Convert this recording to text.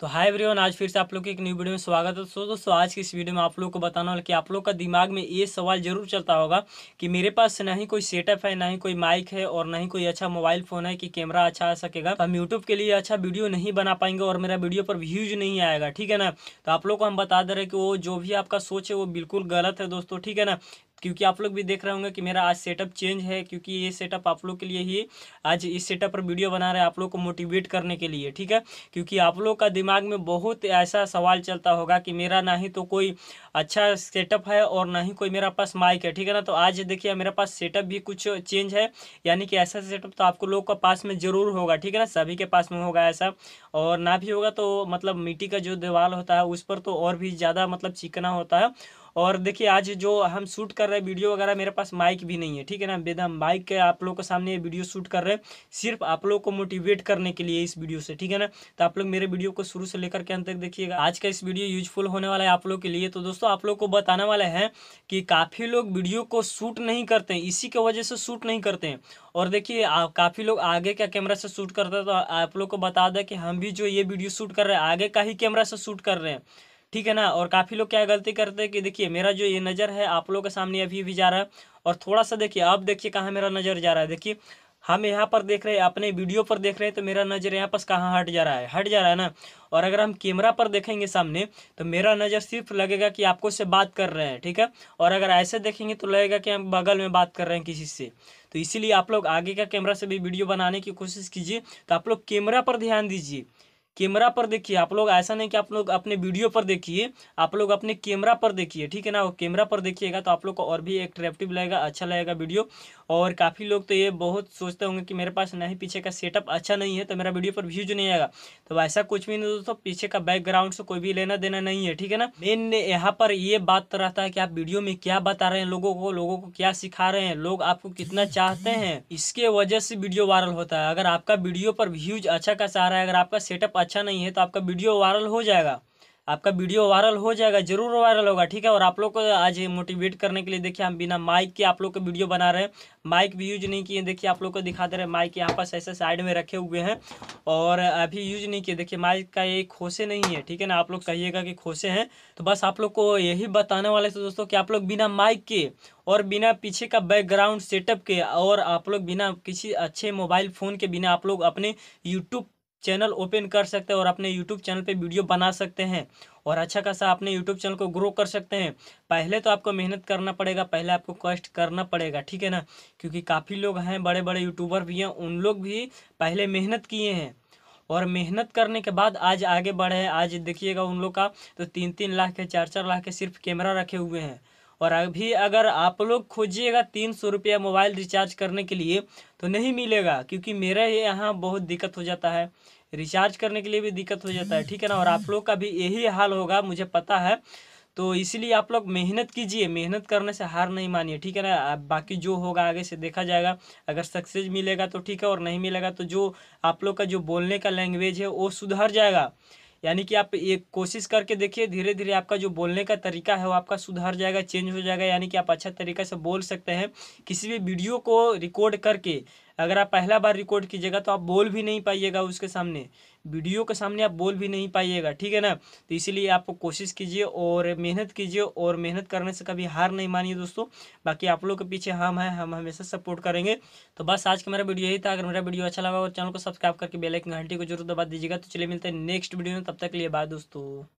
तो hi everyone आज फिर से आप लोग के एक न्यू वीडियो में स्वागत है तो दोस्तों आज की इस वीडियो में आप लोग को बताना होगा कि आप लोग का दिमाग में ये सवाल जरूर चलता होगा कि मेरे पास ना ही कोई सेटअप है ना ही कोई माइक है और ना ही कोई अच्छा मोबाइल फोन है कि कैमरा अच्छा आ सकेगा तो हम यूट्यूब के लिए अच्छा वीडियो नहीं बना पाएंगे और मेरा वीडियो पर व्यूज नहीं आएगा ठीक है ना तो आप लोग को हम बता दे रहे कि वो जो भी आपका सोच है वो बिल्कुल गलत है दोस्तों ठीक है ना क्योंकि आप लोग भी देख रहे होंगे कि मेरा आज सेटअप चेंज है क्योंकि ये सेटअप आप लोग के लिए ही आज इस सेटअप पर वीडियो बना रहे हैं आप लोग को मोटिवेट करने के लिए ठीक है क्योंकि आप लोग का दिमाग में बहुत ऐसा सवाल चलता होगा कि मेरा ना ही तो कोई अच्छा सेटअप है और ना ही कोई मेरा पास माइक है ठीक है ना तो आज देखिए मेरे पास सेटअप भी कुछ चेंज है यानी कि ऐसा सेटअप तो आपको लोग का पास में ज़रूर होगा ठीक है ना सभी के पास में होगा ऐसा और ना भी होगा तो मतलब मिट्टी का जो दीवार होता है उस पर तो और भी ज़्यादा मतलब चिकना होता है और देखिए आज जो हम शूट कर रहे हैं वीडियो वगैरह मेरे पास माइक भी नहीं है ठीक है ना बेदम माइक के आप लोग के सामने ये वीडियो शूट कर रहे हैं सिर्फ आप लोग को मोटिवेट करने के लिए इस वीडियो से ठीक है ना तो आप लोग मेरे वीडियो को शुरू से लेकर के अंत तक देखिएगा आज का इस वीडियो यूजफुल होने वाला है आप लोग के लिए तो दोस्तों आप लोग को बताने वाला है कि काफ़ी लोग वीडियो को शूट नहीं करते हैं इसी के वजह से शूट नहीं करते हैं और देखिए काफ़ी लोग आगे का कैमरा से शूट करते हैं तो आप लोग को बता दें कि हम भी जो ये वीडियो शूट कर रहे हैं आगे का ही कैमरा से शूट कर रहे हैं ठीक है ना और काफ़ी लोग क्या गलती करते हैं कि देखिए मेरा जो ये नज़र है आप लोगों के सामने अभी भी जा रहा है और थोड़ा सा देखिए अब देखिए कहाँ मेरा नज़र जा रहा है देखिए हम यहाँ पर देख रहे हैं अपने वीडियो पर देख रहे हैं तो मेरा नज़र यहाँ पर कहाँ हट जा रहा है हट जा रहा है ना और अगर हम कैमरा पर देखेंगे सामने तो मेरा नज़र सिर्फ लगेगा कि आपको से बात कर रहे हैं ठीक है और अगर ऐसे देखेंगे तो लगेगा कि हम बगल में बात कर रहे हैं किसी से तो इसीलिए आप लोग आगे का कैमरा से भी वीडियो बनाने की कोशिश कीजिए तो आप लोग कैमरा पर ध्यान दीजिए कैमरा पर देखिए आप लोग ऐसा नहीं कि आप लोग अपने वीडियो पर देखिए आप लोग अपने कैमरा पर देखिए ठीक है ना कैमरा पर देखिएगा तो आप लोग को और भी एट्रैक्टिव लगेगा अच्छा लगेगा वीडियो और काफ़ी लोग तो ये बहुत सोचते होंगे कि मेरे पास नहीं पीछे का सेटअप अच्छा नहीं है तो मेरा वीडियो पर व्यूज नहीं आएगा तो ऐसा कुछ भी नहीं दोस्तों पीछे का बैकग्राउंड से कोई भी लेना देना नहीं है ठीक है ना मेन यहाँ पर ये बात तो रहता है कि आप वीडियो में क्या बता रहे हैं लोगों को लोगों को क्या सिखा रहे हैं लोग आपको कितना चाहते हैं इसके वजह से वीडियो वायरल होता है अगर आपका वीडियो पर व्यूज अच्छा खासा आ रहा है अगर आपका सेटअप अच्छा नहीं है तो आपका वीडियो वायरल हो जाएगा आपका वीडियो वायरल हो जाएगा जरूर वायरल होगा ठीक है और आप लोग को आज मोटिवेट करने के लिए देखिए हम बिना माइक के आप लोग को वीडियो बना रहे हैं माइक भी यूज नहीं किए देखिए आप लोग को दिखा दे रहे माइक यहाँ पास ऐसे साइड में रखे हुए हैं और अभी यूज नहीं किए देखिए माइक का ये खोसे नहीं है ठीक है ना आप लोग कहिएगा कि खोसे हैं तो बस आप लोग को यही बताने वाले थे दोस्तों कि आप लोग बिना माइक के और बिना पीछे का बैकग्राउंड सेटअप के और आप लोग बिना किसी अच्छे मोबाइल फ़ोन के बिना आप लोग अपने यूट्यूब चैनल ओपन कर सकते हैं और अपने यूट्यूब चैनल पे वीडियो बना सकते हैं और अच्छा खासा अपने यूट्यूब चैनल को ग्रो कर सकते हैं पहले तो आपको मेहनत करना पड़ेगा पहले आपको कष्ट करना पड़ेगा ठीक है ना क्योंकि काफ़ी लोग हैं बड़े बड़े यूट्यूबर भी हैं उन लोग भी पहले मेहनत किए हैं और मेहनत करने के बाद आज आगे बढ़े हैं आज देखिएगा उन लोग का तो तीन तीन लाख के चार चार लाख के सिर्फ कैमरा रखे हुए हैं और अभी अगर आप लोग खोजिएगा तीन सौ रुपया मोबाइल रिचार्ज करने के लिए तो नहीं मिलेगा क्योंकि मेरा यहाँ बहुत दिक्कत हो जाता है रिचार्ज करने के लिए भी दिक्कत हो जाता है ठीक है ना और आप लोग का भी यही हाल होगा मुझे पता है तो इसीलिए आप लोग मेहनत कीजिए मेहनत करने से हार नहीं मानिए ठीक है ना बाकी जो होगा आगे से देखा जाएगा अगर सक्सेस मिलेगा तो ठीक है और नहीं मिलेगा तो जो आप लोग का जो बोलने का लैंग्वेज है वो सुधर जाएगा यानी कि आप एक कोशिश करके देखिए धीरे धीरे आपका जो बोलने का तरीका है वो आपका सुधार जाएगा चेंज हो जाएगा यानी कि आप अच्छा तरीके से बोल सकते हैं किसी भी वीडियो को रिकॉर्ड करके अगर आप पहला बार रिकॉर्ड कीजिएगा तो आप बोल भी नहीं पाइएगा उसके सामने वीडियो के सामने आप बोल भी नहीं पाइएगा ठीक है ना तो इसीलिए आपको कोशिश कीजिए और मेहनत कीजिए और मेहनत करने से कभी हार नहीं मानिए दोस्तों बाकी आप लोग के पीछे हम हैं हम हमेशा सपोर्ट करेंगे तो बस आज का मेरा वीडियो यही था अगर मेरा वीडियो अच्छा लगा और चैनल को सब्सक्राइब करके बेलाइकन घंटी को जरूर दबा दीजिएगा तो चलिए मिलते हैं नेक्स्ट वीडियो में तब तक लिए बाय दोस्तों